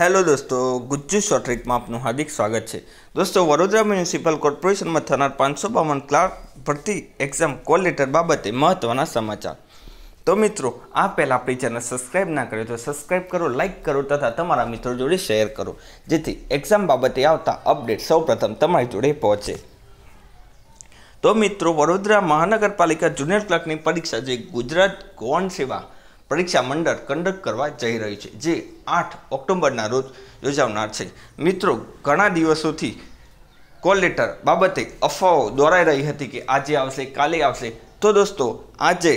hello દોસ્તો Gujju short ટ્રીકમાં આપનું હાર્દિક સ્વાગત છે દોસ્તો વડોદરા મ્યુનિસિપલ કોર્પોરેશનમાં થનાર પાંચસો બાવન ક્લાર્ક ભરતી એક્ઝામ કોલ લેટર બાબતે મહત્ત્વના સમાચાર તો મિત્રો આ પહેલાં આપણી ચેનલ સબસ્ક્રાઇબ ના કર્યો તો સબસ્ક્રાઈબ કરો લાઇક કરો તથા તમારા મિત્રો જોડે શેર કરો જેથી એક્ઝામ બાબતે આવતા અપડેટ સૌપ્રથમ તમારી જોડે પહોંચે તો મિત્રો વડોદરા મહાનગરપાલિકા જુનિયર ક્લાર્કની પરીક્ષા જે ગુજરાત ગૌણ સેવા પરીક્ષા મંડળ કંડક્ટ કરવા જઈ રહ્યું છે જે આઠ ઓક્ટોબરના રોજ યોજાવનાર છે મિત્રો ઘણા દિવસોથી કોલ લેટર બાબતે અફવાઓ દોરાઈ રહી હતી કે આજે આવશે કાલે આવશે તો દોસ્તો આજે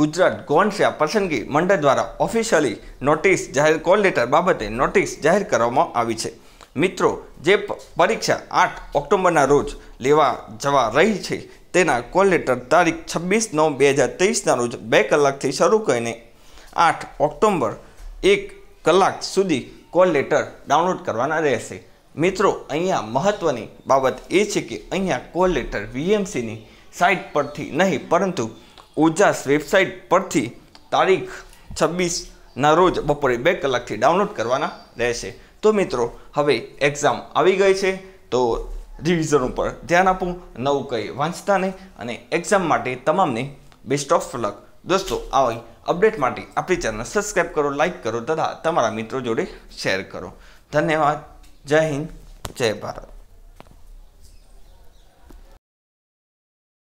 ગુજરાત ગોંડસિયા પસંદગી મંડળ દ્વારા ઓફિશિયલી નોટિસ જાહેર કોલ લેટર બાબતે નોટિસ જાહેર કરવામાં આવી છે મિત્રો જે પરીક્ષા આઠ ઓક્ટોબરના રોજ લેવા જવા રહી છે તેના કોલ લેટર તારીખ છવ્વીસ નવ બે હજાર તેવીસના રોજ બે કલાકથી શરૂ કરીને આઠ ઓક્ટોમ્બર એક કલાક સુધી કોલ લેટર ડાઉનલોડ કરવાના રહેશે મિત્રો અહીંયા મહત્ત્વની બાબત એ છે કે અહીંયા કોલ લેટર વીએમસીની સાઇટ પરથી નહીં પરંતુ ઉજાસ વેબસાઇટ પરથી તારીખ છવ્વીસના રોજ બપોરે બે કલાકથી ડાઉનલોડ કરવાના રહેશે તો મિત્રો હવે એક્ઝામ આવી ગઈ છે તો રિવિઝન ઉપર ધ્યાન આપું નવું કંઈ વાંચતા નહીં અને એક્ઝામ માટે તમામને બેસ્ટ ઓફ લક દોસ્તો આવી અપડેટ માટે આપણી ચેનલ સબસ્ક્રાઈબ કરો લાઇક કરો તથા તમારા મિત્રો જોડે શેર કરો ધન્યવાદ જય હિન્દ જય ભારત